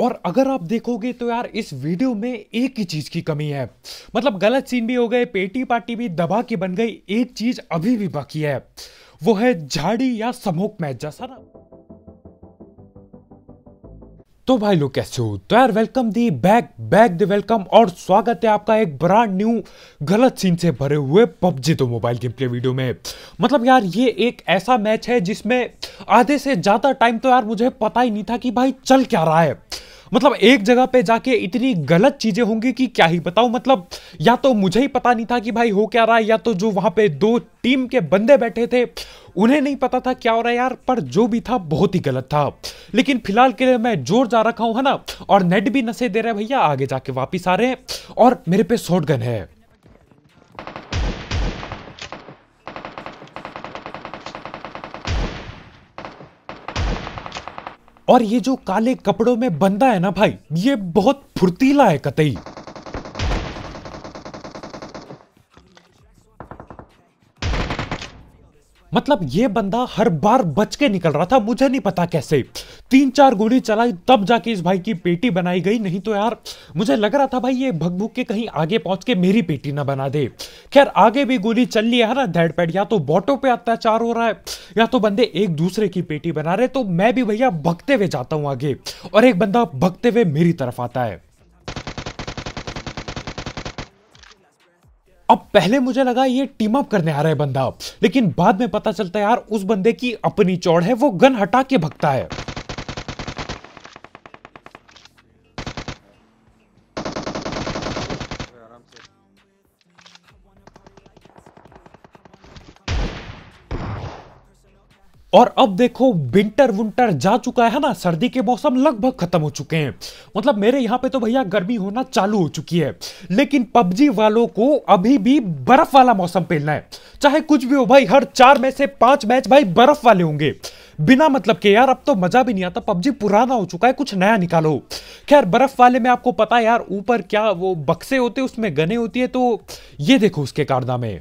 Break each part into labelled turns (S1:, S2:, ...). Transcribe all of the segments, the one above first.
S1: और अगर आप देखोगे तो यार इस वीडियो में एक ही चीज़ की कमी है मतलब गलत सीन भी हो गए पेटी पार्टी भी दबा के बन गई एक चीज़ अभी भी बाकी है वो है झाड़ी या समोक मैच जैसा ना तो भाई लोग कैसे हो तो यार welcome the back back the welcome और स्वागत है आपका एक ब्रांड न्यू गलत सीन से भरे हुए पबजी तो मोबाइल गेम प्ले वीडियो में मतलब यार ये एक ऐसा मैच है जिसमें आधे से ज़्यादा टाइम तो यार मुझे पता ही नहीं था कि भाई चल क्या रहा है मतलब एक जगह पे जाके इतनी गलत चीजें होंगी कि क्या ही बताऊं मतलब या तो मुझे ही पता नहीं था कि भाई हो क्या रहा है या तो जो वहां पे दो टीम के बंदे बैठे थे उन्हें नहीं पता था क्या हो रहा है यार पर जो भी था बहुत ही गलत था लेकिन फिलहाल के लिए मैं जोर जा रखा हूं है ना और नेट भी नशे दे रहे भैया आगे जाके वापिस आ रहे हैं और मेरे पे शॉर्ट गन है और ये जो काले कपड़ों में बंदा है ना भाई ये बहुत फुर्तीला है कतई मतलब ये बंदा हर बार बच के निकल रहा था मुझे नहीं पता कैसे तीन चार गोली चलाई तब जाके इस भाई की पेटी बनाई गई नहीं तो यार मुझे लग रहा था भाई ये भग भूख के कहीं आगे पहुंच के मेरी पेटी ना बना दे खैर आगे भी गोली चल रही है ना धैड़ पैड या तो बॉटो पे अत्याचार हो रहा है या तो बंदे एक दूसरे की पेटी बना रहे तो मैं भी भैया भगते हुए जाता हूँ आगे और एक बंदा भगते हुए मेरी तरफ आता है अब पहले मुझे लगा ये टीम अप करने आ रहा है बंदा लेकिन बाद में पता चलता है यार उस बंदे की अपनी चौड़ है वो गन हटा के भगता है और अब देखो विंटर विंटर जा चुका है ना सर्दी के मौसम लगभग खत्म हो चुके हैं मतलब मेरे यहाँ पे तो भैया गर्मी होना चालू हो चुकी है लेकिन पबजी वालों को अभी भी बर्फ वाला मौसम पहनना है चाहे कुछ भी हो भाई हर चार में से पांच मैच भाई बर्फ वाले होंगे बिना मतलब के यार अब तो मजा भी नहीं आता पबजी पुराना हो चुका है कुछ नया निकालो खैर बर्फ वाले में आपको पता है यार ऊपर क्या वो बक्से होते उसमें गने होती है तो ये देखो उसके कारनामे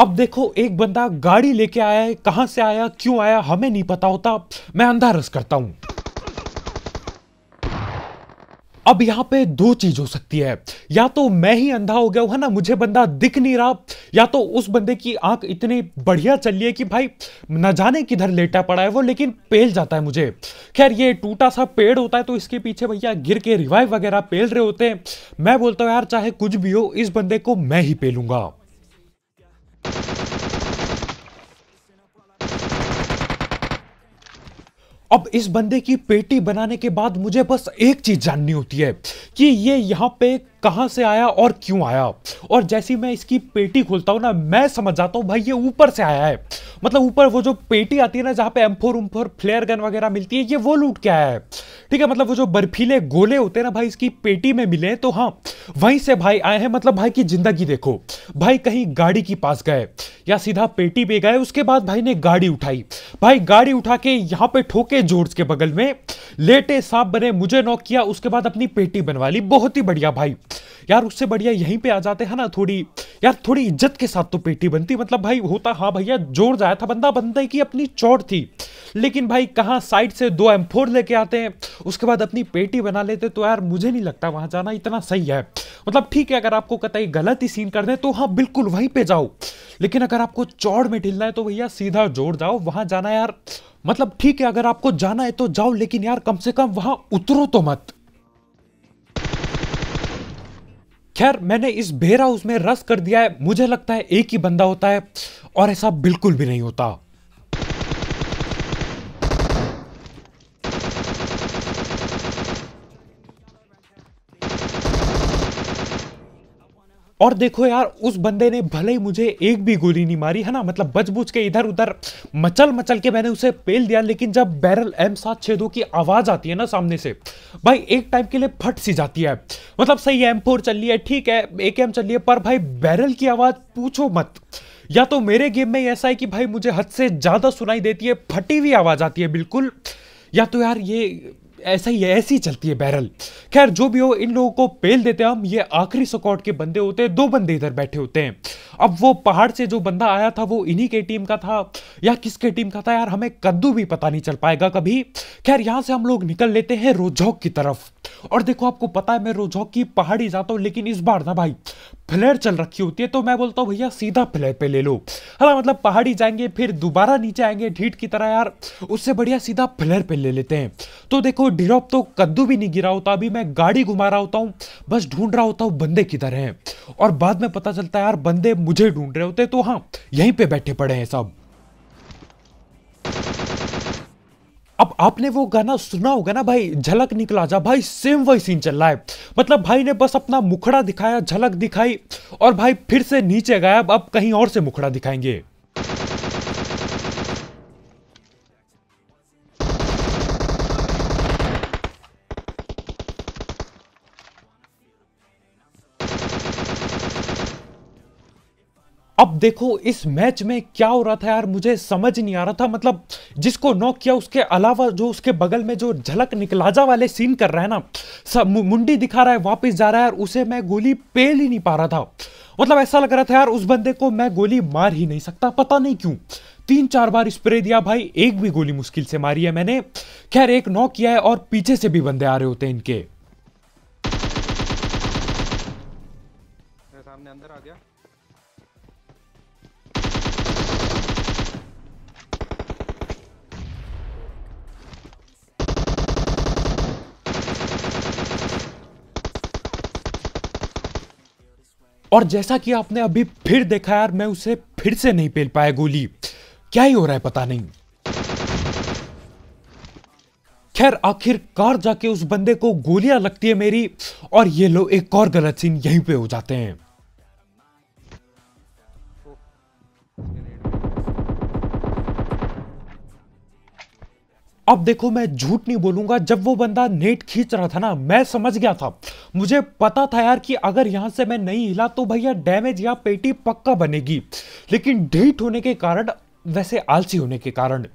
S1: अब देखो एक बंदा गाड़ी लेके आया है कहां से आया क्यों आया हमें नहीं पता होता मैं अंधा रस करता हूं अब यहां पे दो चीज हो सकती है या तो मैं ही अंधा हो गया हूं है ना मुझे बंदा दिख नहीं रहा या तो उस बंदे की आंख इतनी बढ़िया चल रही है कि भाई न जाने किधर लेटा पड़ा है वो लेकिन पेल जाता है मुझे खैर ये टूटा सा पेड़ होता है तो इसके पीछे भैया गिर के रिवाइव वगैरह पेल रहे होते हैं मैं बोलता हूँ यार चाहे कुछ भी हो इस बंदे को मैं ही पेलूंगा अब इस बंदे की पेटी बनाने के बाद मुझे बस एक चीज जाननी होती है कि ये यहाँ पे कहाँ से आया और क्यों आया और जैसे मैं इसकी पेटी खोलता हूं ना मैं समझ जाता हूं भाई ये ऊपर से आया है मतलब ऊपर वो जो पेटी आती है ना जहाँ पे एम्फोर फोर फ्लेयर गन वगैरह मिलती है ये वो लूट के आया है ठीक है मतलब वो जो बर्फीले गोले होते हैं ना भाई इसकी पेटी में मिले तो हाँ वहीं से भाई आए हैं मतलब भाई की जिंदगी देखो भाई कहीं गाड़ी के पास गए या सीधा पेटी पे गए उसके बाद भाई ने गाड़ी उठाई भाई गाड़ी उठा के यहाँ पे ठोके जोर्ज के बगल में लेटे सांप बने मुझे नॉक किया उसके बाद अपनी पेटी बनवा ली बहुत ही बढ़िया भाई यार उससे बढ़िया यहीं पे आ जाते हैं ना थोड़ी यार थोड़ी इज्जत के साथ तो पेटी बनती मतलब भाई होता हाँ भैया जोर जाया था बंदा बंदे की अपनी चोट थी लेकिन भाई कहाँ साइड से दो एम फोर लेके आते हैं उसके बाद अपनी पेटी बना लेते तो यार मुझे नहीं लगता वहाँ जाना इतना सही है मतलब ठीक है अगर आपको कतई गलत ही सीन कर दे तो हाँ बिल्कुल वहीं पे जाओ लेकिन अगर आपको चौड़ में ढिलना है तो भैया सीधा जोड़ जाओ वहाँ जाना यार मतलब ठीक है अगर आपको जाना है तो जाओ लेकिन यार कम से कम वहाँ उतरो तो मत खैर मैंने इस बेरा उसमें रस कर दिया है मुझे लगता है एक ही बंदा होता है और ऐसा बिल्कुल भी नहीं होता और देखो यार उस बंदे ने भले ही मुझे एक भी गोली नहीं मारी है ना मतलब बच बुझ के इधर उधर मचल मचल के मैंने उसे पेल दिया लेकिन जब बैरल एम सात छः दो की आवाज़ आती है ना सामने से भाई एक टाइम के लिए फट सी जाती है मतलब सही एम फोर चल रही है ठीक है एक एम चल रही है पर भाई बैरल की आवाज़ पूछो मत या तो मेरे गेम में ऐसा है कि भाई मुझे हद से ज़्यादा सुनाई देती है फटी हुई आवाज़ आती है बिल्कुल या तो यार ये ऐसा ही ऐसी चलती है बैरल खैर जो भी हो इन लोगों को पेल देते हैं हम ये आखिरी सकॉट के बंदे होते हैं दो बंदे इधर बैठे होते हैं अब वो पहाड़ से जो बंदा आया था वो इन्हीं के टीम का था या किसके टीम का था यार हमें कद्दू भी पता नहीं चल पाएगा कभी खैर यहाँ से हम लोग निकल लेते हैं रोजौक की तरफ और देखो आपको पता है मैं रोज की पहाड़ी जाता हूँ लेकिन इस बार ना भाई फ्लेयर चल रखी होती है तो मैं बोलता हूँ भैया सीधा फ्लेयर पे ले लो हाँ मतलब पहाड़ी जाएंगे फिर दोबारा नीचे आएंगे ढीठ की तरह यार उससे बढ़िया सीधा फ्लेयर पे ले लेते हैं तो देखो ढिरोप तो कद्दू भी नहीं गिरा होता अभी मैं गाड़ी घुमा रहा होता हूँ बस ढूंढ रहा होता हूँ बंदे किधर हैं और बाद में पता चलता है यार बंदे मुझे ढूंढ रहे होते तो हाँ यहीं पर बैठे पड़े हैं सब अब आपने वो गाना सुना होगा ना भाई झलक निकला जा भाई सेम वही सीन चल रहा है मतलब भाई ने बस अपना मुखड़ा दिखाया झलक दिखाई और भाई फिर से नीचे अब अब कहीं और से मुखड़ा दिखाएंगे अब देखो इस मैच में क्या हो रहा था यार मुझे समझ नहीं आ रहा था मतलब जिसको नॉक किया उसके अलावा जो उसके बगल में जो झलक निकलाजा वाले सीन कर रहा है ना सब मुंडी दिखा रहा है वापस जा रहा है यार उसे मैं गोली पेल ही नहीं पा रहा था मतलब ऐसा लग रहा था यार उस बंदे को मैं गोली मार ही नहीं सकता पता नहीं क्यों तीन चार बार स्प्रे दिया भाई एक भी गोली मुश्किल से मारी है मैंने खैर एक नॉक किया है और पीछे से भी बंदे आ रहे होते हैं इनके सामने अंदर आ गया और जैसा कि आपने अभी फिर देखा यार मैं उसे फिर से नहीं पेल पाया गोली क्या ही हो रहा है पता नहीं खैर आखिरकार जाके उस बंदे को गोलियां लगती है मेरी और ये लो एक और गलत सीन यहीं पे हो जाते हैं अब देखो मैं झूठ नहीं बोलूंगा जब वो बंदा नेट खींच रहा था ना मैं समझ गया था मुझे पता था यार कि अगर यहां से मैं नहीं हिला तो भैया डैमेज या पेटी पक्का बनेगी लेकिन ढीठ होने के कारण वैसे आलसी होने के कारण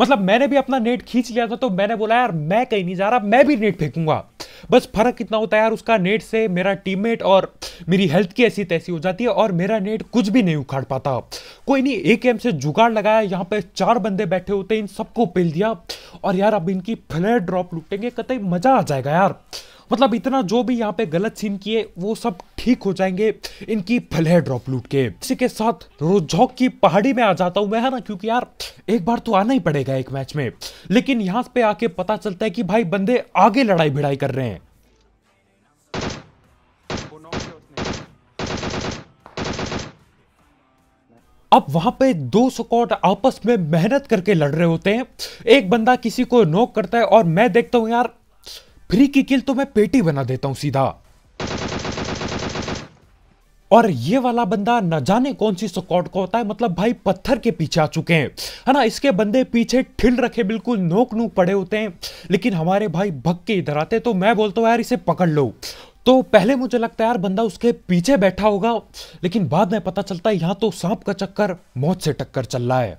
S1: मतलब मैंने भी अपना नेट खींच लिया था तो मैंने बोला यार मैं कहीं नहीं जा रहा मैं भी नेट फेंकूंगा बस फर्क कितना होता है यार उसका नेट से मेरा टीममेट और मेरी हेल्थ की ऐसी तैसी हो जाती है और मेरा नेट कुछ भी नहीं उखाड़ पाता कोई नहीं एक एम से जुगाड़ लगाया यहाँ पे चार बंदे बैठे होते इन सबको पेल दिया और यार अब इनकी फ्लैट ड्रॉप लुटेंगे कतई मजा आ जाएगा यार मतलब इतना जो भी यहाँ पे गलत सीन किए वो सब ठीक हो जाएंगे इनकी भले ड्रॉप लूट के इसी के साथ रोजॉक की पहाड़ी में आ जाता हूँ मैं है ना क्योंकि यार एक बार तो आना ही पड़ेगा एक मैच में लेकिन यहाँ पे आके पता चलता है कि भाई बंदे आगे लड़ाई भिड़ाई कर रहे हैं अब वहां पे दो सकॉट आपस में मेहनत करके लड़ रहे होते हैं एक बंदा किसी को नोक करता है और मैं देखता हूं यार फ्री की किल तो मैं पेटी बना देता हूं सीधा और ये वाला बंदा न जाने कौन सी सकॉट का होता है मतलब भाई पत्थर के पीछे आ चुके हैं है ना इसके बंदे पीछे ठिल रखे बिल्कुल नोक नूक पड़े होते हैं लेकिन हमारे भाई भग के इधर आते तो मैं बोलता हूँ यार इसे पकड़ लो तो पहले मुझे लगता है यार बंदा उसके पीछे बैठा होगा लेकिन बाद में पता चलता है यहाँ तो सांप का चक्कर मौत से टक्कर चल रहा है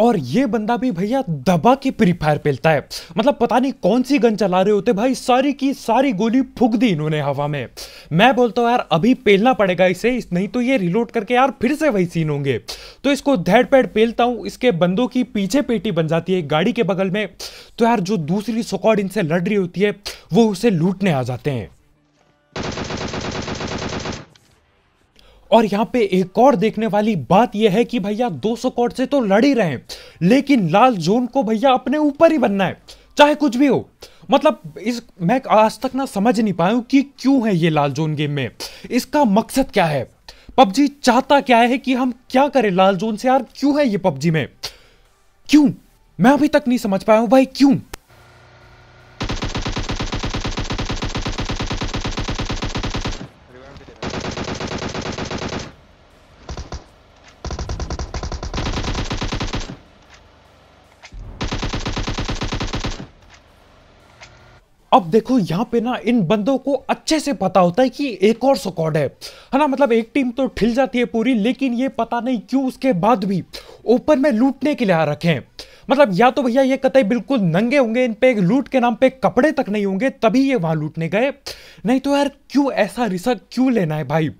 S1: और ये बंदा भी भैया दबा के फ्री फायर पेलता है मतलब पता नहीं कौन सी गन चला रहे होते भाई सारी की सारी गोली फूक दी इन्होंने हवा में मैं बोलता हूँ यार अभी पेलना पड़ेगा इसे नहीं तो ये रिलोड करके यार फिर से वही सीन होंगे तो इसको धैड पैड पेलता हूँ इसके बंदों की पीछे पेटी बन जाती है गाड़ी के बगल में तो यार जो दूसरी सुकौड़ इनसे लड़ रही होती है वो उसे लूटने आ जाते हैं और यहाँ पे एक और देखने वाली बात यह है कि भैया 200 कॉर्ड से तो लड़ ही रहे हैं लेकिन लाल जोन को भैया अपने ऊपर ही बनना है चाहे कुछ भी हो मतलब इस मैं आज तक ना समझ नहीं पाया कि क्यों है ये लाल जोन गेम में इसका मकसद क्या है पबजी चाहता क्या है कि हम क्या करें लाल जोन से यार क्यों है ये पबजी में क्यों मैं अभी तक नहीं समझ पाया हूं भाई क्यों अब देखो यहाँ पे ना इन बंदों को अच्छे से पता होता है कि एक और स्कॉड है है ना मतलब एक टीम तो ठिल जाती है पूरी लेकिन ये पता नहीं क्यों उसके बाद भी ओपन में लूटने के लिए आ रखे हैं मतलब या तो भैया ये कतई बिल्कुल नंगे होंगे इन पे लूट के नाम पे कपड़े तक नहीं होंगे तभी ये वहां लूटने गए नहीं तो यार क्यों ऐसा रिसक क्यों लेना है भाई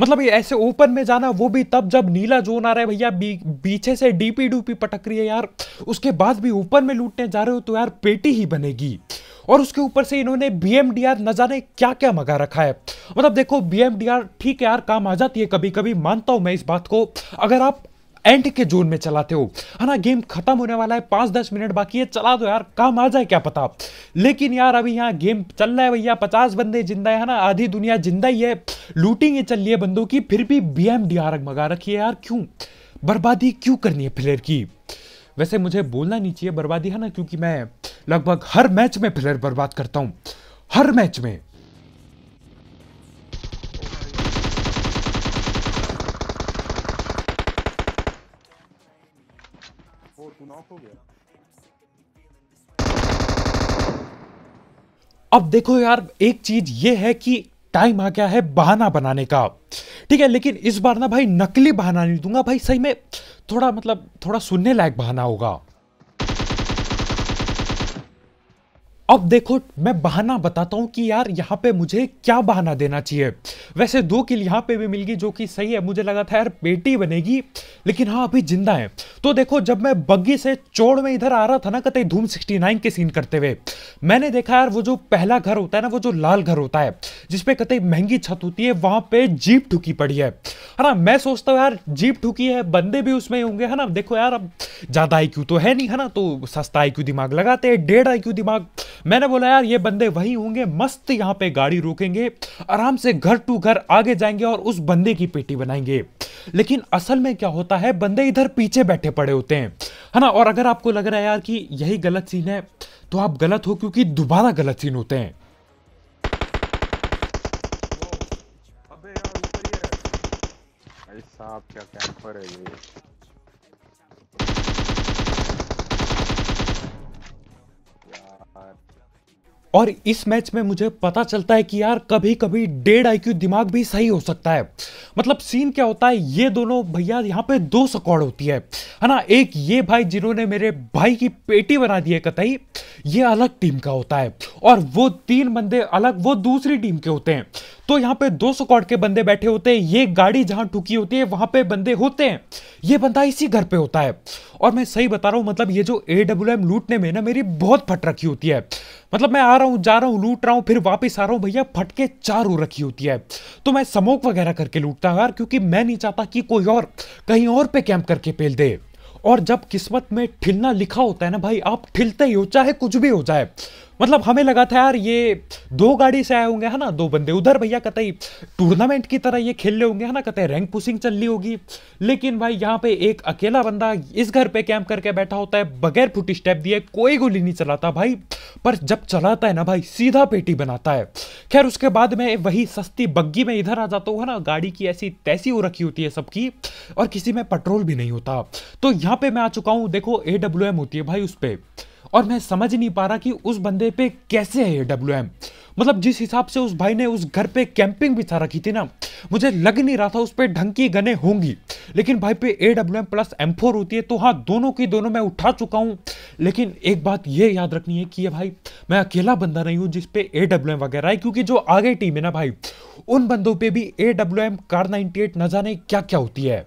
S1: मतलब ये ऐसे ओपन में जाना वो भी तब जब नीला जोन आ रहा है भैया बी, पीछे से डीपी डूपी पटक रही है यार उसके बाद भी ओपन में लूटने जा रहे हो तो यार पेटी ही बनेगी और उसके ऊपर से इन्होंने बी न जाने क्या क्या मंगा रखा है मतलब देखो बी ठीक है यार काम आ जाती है कभी कभी मानता हूं मैं इस बात को अगर आप एंड के जोन में चलाते हो है ना गेम खत्म होने वाला है पांच दस मिनट बाकी है चला दो यार काम आ जाए क्या पता लेकिन यार अभी यहाँ गेम चल रहा है भैया पचास बंदे जिंदा है ना आधी दुनिया जिंदा ही है लूटिंग ही चल रही है बंदों की फिर भी बी एम डी आर मंगा रखी है यार क्यों बर्बादी क्यों करनी है प्लेयर की वैसे मुझे बोलना नहीं चाहिए बर्बादी है ना क्योंकि मैं लगभग हर मैच में प्लेयर बर्बाद करता हूं हर मैच में अब देखो यार एक चीज ये है कि टाइम आ गया है बहाना बनाने का ठीक है लेकिन इस बार ना भाई नकली बहाना नहीं दूंगा भाई सही में थोड़ा मतलब थोड़ा सुनने लायक बहाना होगा अब देखो मैं बहाना बताता हूँ कि यार यहाँ पे मुझे क्या बहाना देना चाहिए वैसे दो किल यहाँ पे भी मिल गई जो कि सही है मुझे लगा था यार बेटी बनेगी लेकिन हाँ अभी जिंदा है तो देखो जब मैं बग्गी से चोड़ में इधर आ रहा था ना कतई धूम 69 के सीन करते हुए मैंने देखा यार वो जो पहला घर होता है ना वो जो लाल घर होता है जिसपे कतई महंगी छत होती है वहां पे जीप ठुकी पड़ी है है ना मैं सोचता हूँ यार जीप ठुकी है बंदे भी उसमें होंगे है ना देखो यार अब ज़्यादा आई तो है नहीं है ना तो सस्ता आई दिमाग लगाते हैं डेढ़ आई दिमाग मैंने बोला यार ये बंदे वही होंगे मस्त यहाँ पे गाड़ी रोकेंगे आराम से घर टू घर आगे जाएंगे और उस बंदे की पेटी बनाएंगे लेकिन असल में क्या होता है बंदे इधर पीछे बैठे पड़े होते हैं है ना और अगर आपको लग रहा है यार कि यही गलत सीन है तो आप गलत हो क्योंकि दोबारा गलत सीन होते हैं साहब क्या कैंपर है ये और इस मैच में मुझे पता चलता है कि यार कभी कभी डेढ़ आई दिमाग भी सही हो सकता है मतलब सीन क्या होता है ये दोनों भैया यहाँ पे दो सकौड़ होती है है ना एक ये भाई जिन्होंने मेरे भाई की पेटी बना दी है कतई ये अलग टीम का होता है और वो तीन बंदे अलग वो दूसरी टीम के होते हैं तो यहाँ पे 200 सौ के बंदे बैठे होते हैं ये गाड़ी जहाँ ठुकी होती है वहाँ पे बंदे होते हैं ये बंदा इसी घर पे होता है और मैं सही बता रहा हूँ मतलब ये जो ए डब्ल्यू एम लूटने में ना मेरी बहुत फट रखी होती है मतलब मैं आ रहा हूँ जा रहा हूँ लूट रहा हूँ फिर वापस आ रहा हूँ भैया फट के चार हो रखी होती है तो मैं समोक वगैरह करके लूटता हूँ यार क्योंकि मैं नहीं चाहता कि कोई और कहीं और पे कैंप करके पेल दे और जब किस्मत में ठिलना लिखा होता है ना भाई आप ठिलते ही हो चाहे कुछ भी हो जाए मतलब हमें लगा था यार ये दो गाड़ी से आए होंगे है ना दो बंदे उधर भैया कतई टूर्नामेंट की तरह ये खेल रहे होंगे है ना कतई रैंक पुशिंग चल रही होगी लेकिन भाई यहाँ पे एक अकेला बंदा इस घर पे कैंप करके बैठा होता है बगैर फुट स्टेप दिए कोई गोली नहीं चलाता भाई पर जब चलाता है ना भाई सीधा पेटी बनाता है खैर उसके बाद में वही सस्ती बग्गी में इधर आ जाता हूँ है ना गाड़ी की ऐसी तैसी हो रखी होती है सबकी और किसी में पेट्रोल भी नहीं होता तो यहाँ पे मैं आ चुका हूँ देखो ए होती है भाई उस पर और मैं समझ नहीं पा रहा कि उस बंदे पे कैसे है डब्ल्यू एम मतलब जिस हिसाब से उस भाई ने उस घर पे कैंपिंग भी था रखी थी ना मुझे लग नहीं रहा था उस पर ढंग की गने होंगी लेकिन भाई पे A W M plus M four होती है तो हाँ दोनों की दोनों मैं उठा चुका हूँ लेकिन एक बात ये याद रखनी है कि ये भाई मैं अकेला बंदा नहीं हूँ जिसपे ए डब्ल्यू एम वगैरह है क्योंकि जो आगे टीम है ना भाई उन बंदों पे भी A W M Kar ninety eight न जाने क्या क्या होती है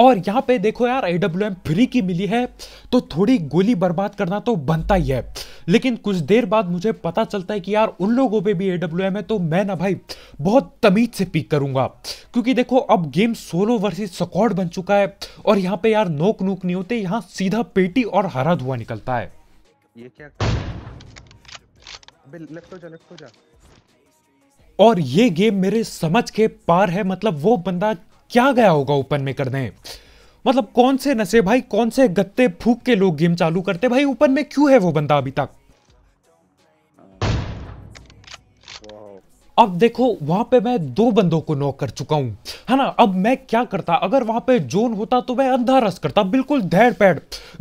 S1: और यहाँ पे देखो यार ए डब्ल्यू एम फ्री की मिली है तो थोड़ी गोली बर्बाद करना तो बनता ही है लेकिन कुछ देर बाद मुझे पता चलता है कि यार उन लोगों पे भी ए डब्ल्यू एम है तो मैं ना भाई बहुत तमीज से पिक करूंगा क्योंकि देखो अब गेम सोलो वर्सेस सकॉर्ड बन चुका है और यहाँ पे यार नोक नोक नहीं होते यहाँ सीधा पेटी और हरा धुआं निकलता है ये क्या और ये गेम मेरे समझ के पार है मतलब वो बंदा क्या गया होगा ओपन में करने मतलब कौन से नशे भाई कौन से गत्ते फूक के लोग गेम चालू करते भाई ओपन में क्यों है वो बंदा अभी तक अब देखो वहां पे मैं दो बंदों को नॉक कर चुका हूं है ना अब मैं क्या करता अगर वहां पे जोन होता तो मैं अंधा रस करता बिल्कुल धैर पैड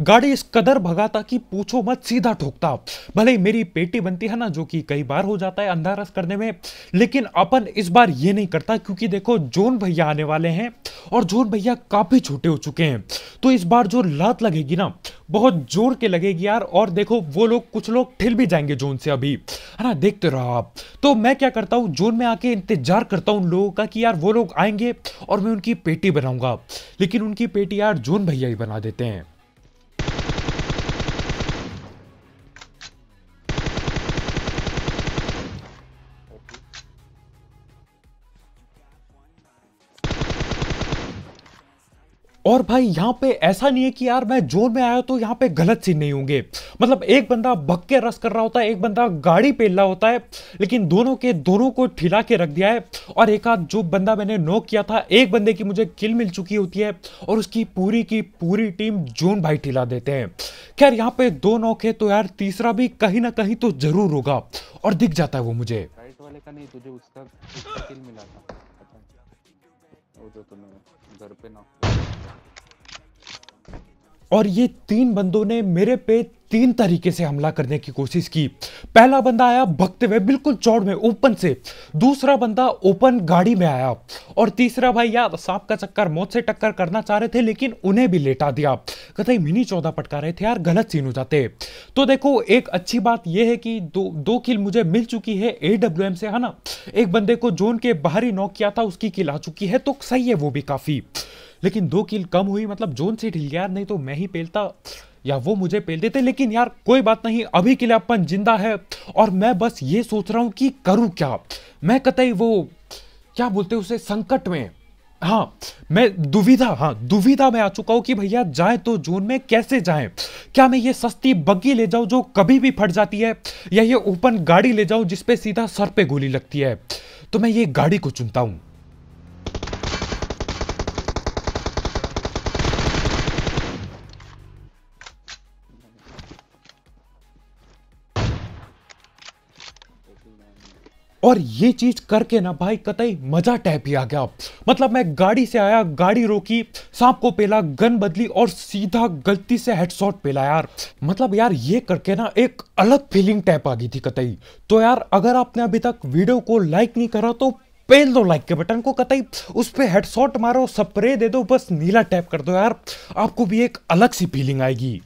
S1: गाड़ी इस कदर भगाता कि पूछो मत सीधा ठोकता भले ही मेरी पेटी बनती है ना जो कि कई बार हो जाता है अंधा रस करने में लेकिन अपन इस बार ये नहीं करता क्योंकि देखो जोन भैया आने वाले हैं और जोन भैया काफी छोटे हो चुके हैं तो इस बार जो लात लगेगी ना बहुत जोर के लगेगी यार और देखो वो लोग कुछ लोग ठिल भी जाएंगे जोन से अभी है ना देखते रहो आप तो मैं क्या करता हूँ जोन में आके इंतजार करता हूँ उन लोगों का कि यार वो लोग आएंगे और मैं उनकी पेटी बनाऊंगा लेकिन उनकी पेटी यार जोन भैया ही बना देते हैं और भाई यहाँ पे ऐसा नहीं है कि यार मैं जोन में आया तो यहाँ पे गलत सीन नहीं होंगे मतलब एक बंदा भग के रस कर रहा होता है एक बंदा गाड़ी पेल रहा होता है लेकिन दोनों के दोनों को ठिला के रख दिया है और एक आध जो बंदा मैंने नोक किया था एक बंदे की मुझे किल मिल चुकी होती है और उसकी पूरी की पूरी टीम जोन भाई ठिला देते हैं खैर यहाँ पे दो नोक है तो यार तीसरा भी कहीं ना कहीं तो जरूर होगा और दिख जाता है वो मुझे वाले का नहीं तुझे उसका किल मिला था घर पे ना और ये तीन बंदों ने मेरे पे तीन तरीके से हमला करने की कोशिश की पहला बंदा आया भगते हुए बिल्कुल चौड़ में ओपन से दूसरा बंदा ओपन गाड़ी में आया और तीसरा भाई यार सांप का चक्कर मौत से टक्कर करना चाह रहे थे लेकिन उन्हें भी लेटा दिया कतई मिनी चौदह पटका रहे थे यार गलत सीन हो जाते तो देखो एक अच्छी बात यह है कि दो दो किल मुझे मिल चुकी है ए से है ना एक बंदे को जोन के बाहर ही नॉक किया था उसकी किल आ चुकी है तो सही है वो भी काफ़ी लेकिन दो किल कम हुई मतलब जोन सीट ढिल गया नहीं तो मैं ही पेलता या वो मुझे पेल देते लेकिन यार कोई बात नहीं अभी के लिए अपन जिंदा है और मैं बस ये सोच रहा हूँ कि करूँ क्या मैं कतई वो क्या बोलते उसे संकट में हाँ मैं दुविधा हाँ दुविधा में आ चुका हूँ कि भैया जाए तो जोन में कैसे जाए क्या मैं ये सस्ती बग्गी ले जाऊँ जो कभी भी फट जाती है या ये ओपन गाड़ी ले जाऊँ जिसपे सीधा सर पे गोली लगती है तो मैं ये गाड़ी को चुनता हूँ और ये चीज करके ना भाई कतई मजा टैप ही आ गया मतलब मैं गाड़ी से आया गाड़ी रोकी सांप को पेला गन बदली और सीधा गलती से हेडशॉट पेला यार मतलब यार ये करके ना एक अलग फीलिंग टैप आ गई थी कतई तो यार अगर आपने अभी तक वीडियो को लाइक नहीं करा तो पेल दो लाइक के बटन को कतई उस पर हेडशॉट मारो स्प्रे दे दो बस नीला टैप कर दो यार आपको भी एक अलग सी फीलिंग आएगी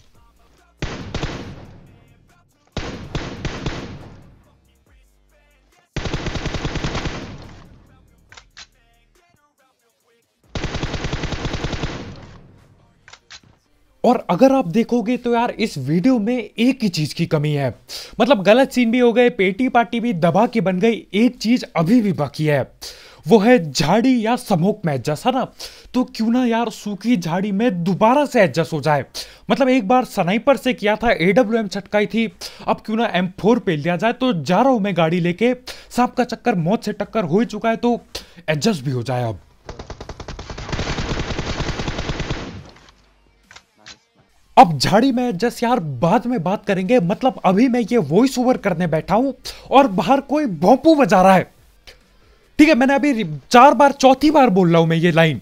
S1: और अगर आप देखोगे तो यार इस वीडियो में एक ही चीज़ की कमी है मतलब गलत सीन भी हो गए पेटी पार्टी भी दबा के बन गई एक चीज़ अभी भी बाकी है वो है झाड़ी या समोक में जैसा ना तो क्यों ना यार सूखी झाड़ी में दोबारा से एडजस्ट हो जाए मतलब एक बार सनाइपर से किया था ए डब्ल्यू एम छटकाई थी अब क्यों ना एम फोर पे लिया जाए तो जा रहा हूं मैं गाड़ी लेके सांप का चक्कर मौत से टक्कर हो ही चुका है तो एडजस्ट भी हो जाए अब अब झाड़ी में जस यार बाद में बात करेंगे मतलब अभी मैं ये वॉइस ओवर करने बैठा हूं और बाहर कोई भोंपू बजा रहा है ठीक है मैंने अभी चार बार चौथी बार बोल रहा हूं मैं ये लाइन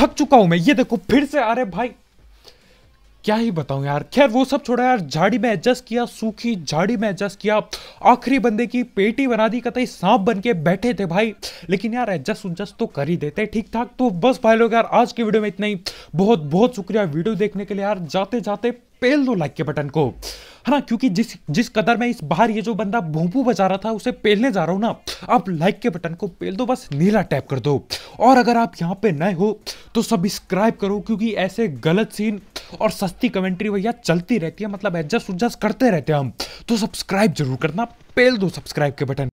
S1: थक चुका हूं मैं ये देखो फिर से अरे भाई क्या ही बताऊं यार खैर वो सब छोड़ा यार झाड़ी में एडजस्ट किया सूखी झाड़ी में एडजस्ट किया आखिरी बंदे की पेटी बना दी कतई सांप बन के बैठे थे भाई लेकिन यार एडजस्ट उडजस्ट तो कर ही देते ठीक ठाक तो बस भाई लोग यार आज की वीडियो में इतना ही बहुत बहुत शुक्रिया वीडियो देखने के लिए यार जाते जाते पेल दो लाइक के बटन को है ना क्योंकि जिस जिस कदर में इस बाहर ये जो बंदा भूपू बजा रहा था उसे पेलने जा रहा हूँ ना आप लाइक के बटन को पेल दो बस नीला टैप कर दो और अगर आप यहाँ पे नए हो तो सब्सक्राइब करो क्योंकि ऐसे गलत सीन और सस्ती कमेंट्री भैया चलती रहती है मतलब एडजस्ट उडजस्ट करते रहते हैं हम तो सब्सक्राइब जरूर करना पेल दो सब्सक्राइब के बटन